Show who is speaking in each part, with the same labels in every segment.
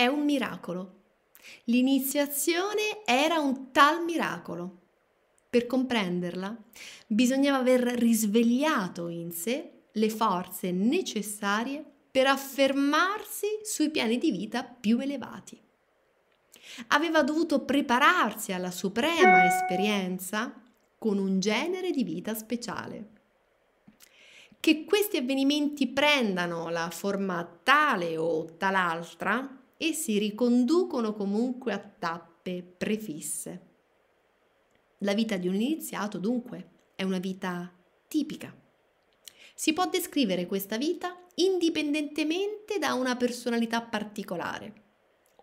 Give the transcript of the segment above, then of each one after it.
Speaker 1: è un miracolo. L'iniziazione era un tal miracolo. Per comprenderla bisognava aver risvegliato in sé le forze necessarie per affermarsi sui piani di vita più elevati. Aveva dovuto prepararsi alla suprema esperienza con un genere di vita speciale. Che questi avvenimenti prendano la forma tale o tal'altra e si riconducono comunque a tappe prefisse. La vita di un iniziato dunque è una vita tipica. Si può descrivere questa vita indipendentemente da una personalità particolare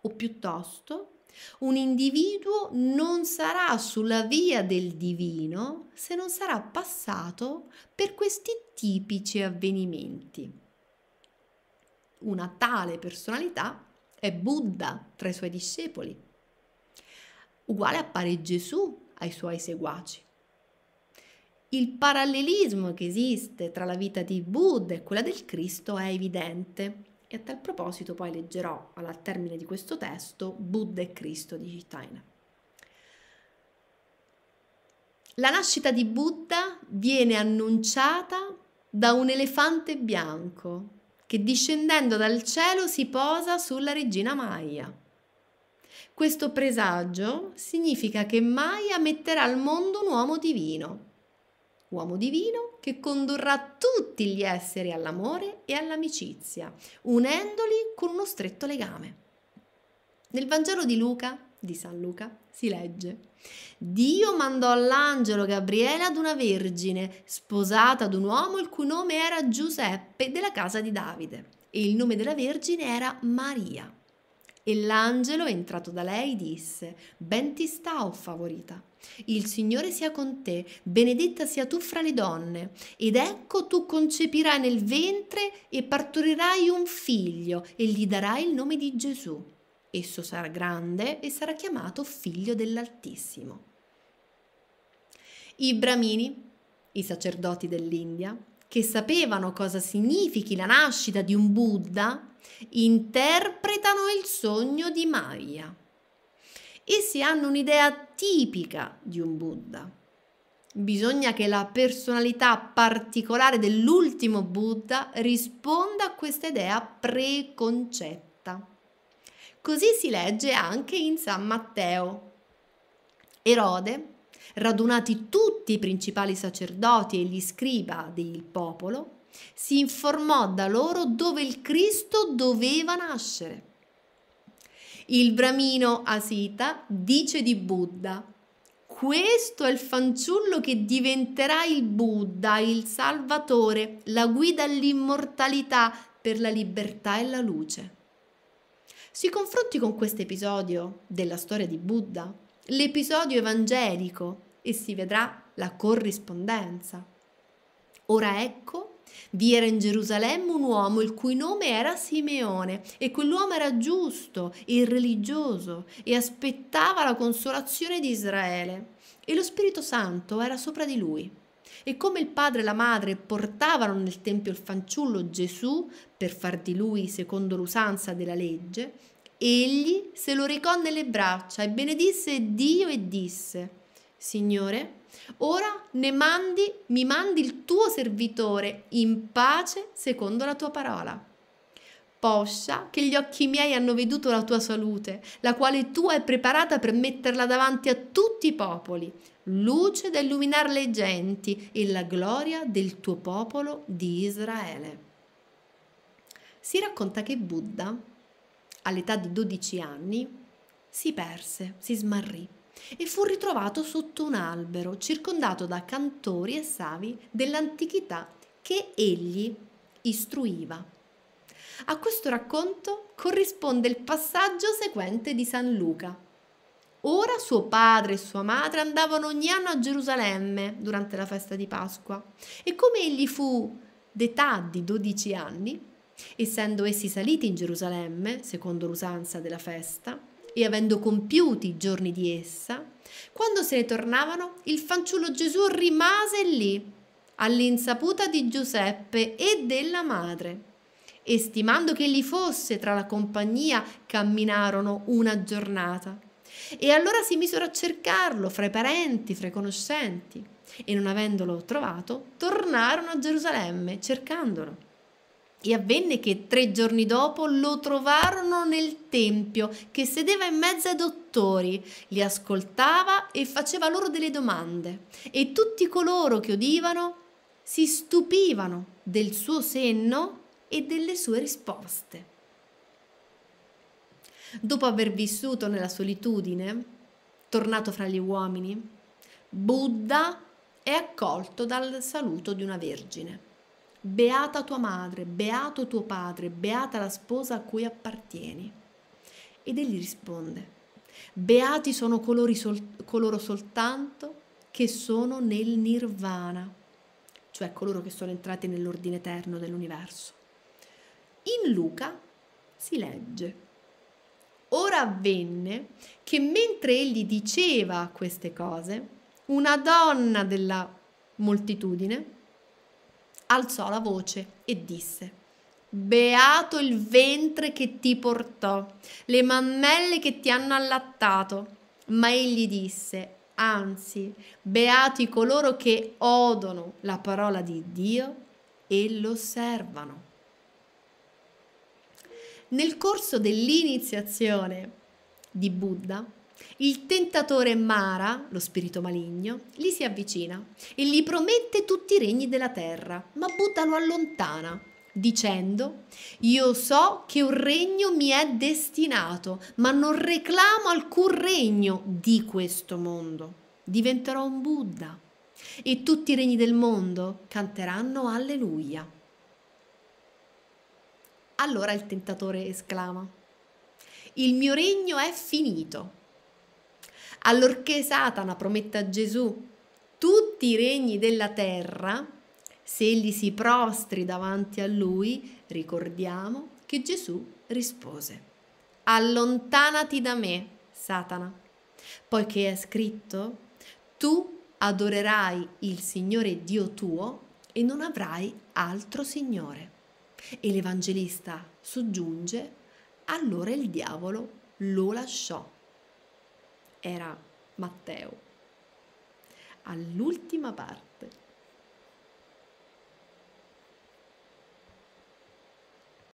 Speaker 1: o piuttosto un individuo non sarà sulla via del divino se non sarà passato per questi tipici avvenimenti. Una tale personalità è Buddha tra i suoi discepoli. Uguale appare Gesù ai suoi seguaci. Il parallelismo che esiste tra la vita di Buddha e quella del Cristo è evidente e a tal proposito poi leggerò al termine di questo testo Buddha e Cristo di Cittaina. La nascita di Buddha viene annunciata da un elefante bianco che discendendo dal cielo si posa sulla regina Maia. Questo presagio significa che Maia metterà al mondo un uomo divino, uomo divino che condurrà tutti gli esseri all'amore e all'amicizia, unendoli con uno stretto legame. Nel Vangelo di Luca di San Luca si legge. Dio mandò l'angelo Gabriele ad una vergine, sposata ad un uomo il cui nome era Giuseppe della casa di Davide, e il nome della vergine era Maria. E l'angelo, entrato da lei, disse, ben ti sta, o favorita. Il Signore sia con te, benedetta sia tu fra le donne, ed ecco tu concepirai nel ventre e partorirai un figlio, e gli darai il nome di Gesù esso sarà grande e sarà chiamato figlio dell'Altissimo. I Brahmini, i sacerdoti dell'India, che sapevano cosa significhi la nascita di un Buddha, interpretano il sogno di Maya. Essi hanno un'idea tipica di un Buddha. Bisogna che la personalità particolare dell'ultimo Buddha risponda a questa idea preconcetta. Così si legge anche in San Matteo. Erode, radunati tutti i principali sacerdoti e gli scriba del popolo, si informò da loro dove il Cristo doveva nascere. Il bramino Asita dice di Buddha, questo è il fanciullo che diventerà il Buddha, il Salvatore, la guida all'immortalità per la libertà e la luce si confronti con questo episodio della storia di Buddha, l'episodio evangelico, e si vedrà la corrispondenza. Ora ecco, vi era in Gerusalemme un uomo il cui nome era Simeone e quell'uomo era giusto e religioso e aspettava la consolazione di Israele e lo Spirito Santo era sopra di lui. E come il padre e la madre portavano nel Tempio il fanciullo Gesù per far di lui secondo l'usanza della legge, egli se lo recò nelle braccia e benedisse Dio e disse, Signore, ora ne mandi, mi mandi il tuo servitore in pace secondo la tua parola poscia che gli occhi miei hanno veduto la tua salute, la quale tu hai preparata per metterla davanti a tutti i popoli, luce da illuminare le genti e la gloria del tuo popolo di Israele. Si racconta che Buddha, all'età di 12 anni, si perse, si smarrì e fu ritrovato sotto un albero, circondato da cantori e savi dell'antichità che egli istruiva a questo racconto corrisponde il passaggio seguente di San Luca. Ora suo padre e sua madre andavano ogni anno a Gerusalemme durante la festa di Pasqua e come egli fu d'età di 12 anni, essendo essi saliti in Gerusalemme, secondo l'usanza della festa, e avendo compiuti i giorni di essa, quando se ne tornavano, il fanciullo Gesù rimase lì, all'insaputa di Giuseppe e della madre e stimando che li fosse tra la compagnia, camminarono una giornata. E allora si misero a cercarlo fra i parenti, fra i conoscenti, e non avendolo trovato, tornarono a Gerusalemme cercandolo. E avvenne che tre giorni dopo lo trovarono nel tempio, che sedeva in mezzo ai dottori, li ascoltava e faceva loro delle domande. E tutti coloro che udivano si stupivano del suo senno e delle sue risposte. Dopo aver vissuto nella solitudine, tornato fra gli uomini, Buddha è accolto dal saluto di una vergine. Beata tua madre, beato tuo padre, beata la sposa a cui appartieni. Ed egli risponde, beati sono sol- coloro soltanto che sono nel nirvana, cioè coloro che sono entrati nell'ordine eterno dell'universo in Luca si legge. Ora avvenne che mentre egli diceva queste cose, una donna della moltitudine alzò la voce e disse Beato il ventre che ti portò, le mammelle che ti hanno allattato. Ma egli disse, anzi, beati coloro che odono la parola di Dio e l'osservano. Nel corso dell'iniziazione di Buddha, il tentatore Mara, lo spirito maligno, gli si avvicina e gli promette tutti i regni della terra, ma Buddha lo allontana dicendo io so che un regno mi è destinato, ma non reclamo alcun regno di questo mondo. Diventerò un Buddha e tutti i regni del mondo canteranno alleluia. Allora il tentatore esclama, il mio regno è finito. Allorché Satana promette a Gesù tutti i regni della terra, se egli si prostri davanti a lui, ricordiamo che Gesù rispose, allontanati da me, Satana, poiché è scritto, tu adorerai il Signore Dio tuo e non avrai altro Signore e l'Evangelista soggiunge, allora il diavolo lo lasciò. Era Matteo. All'ultima parte.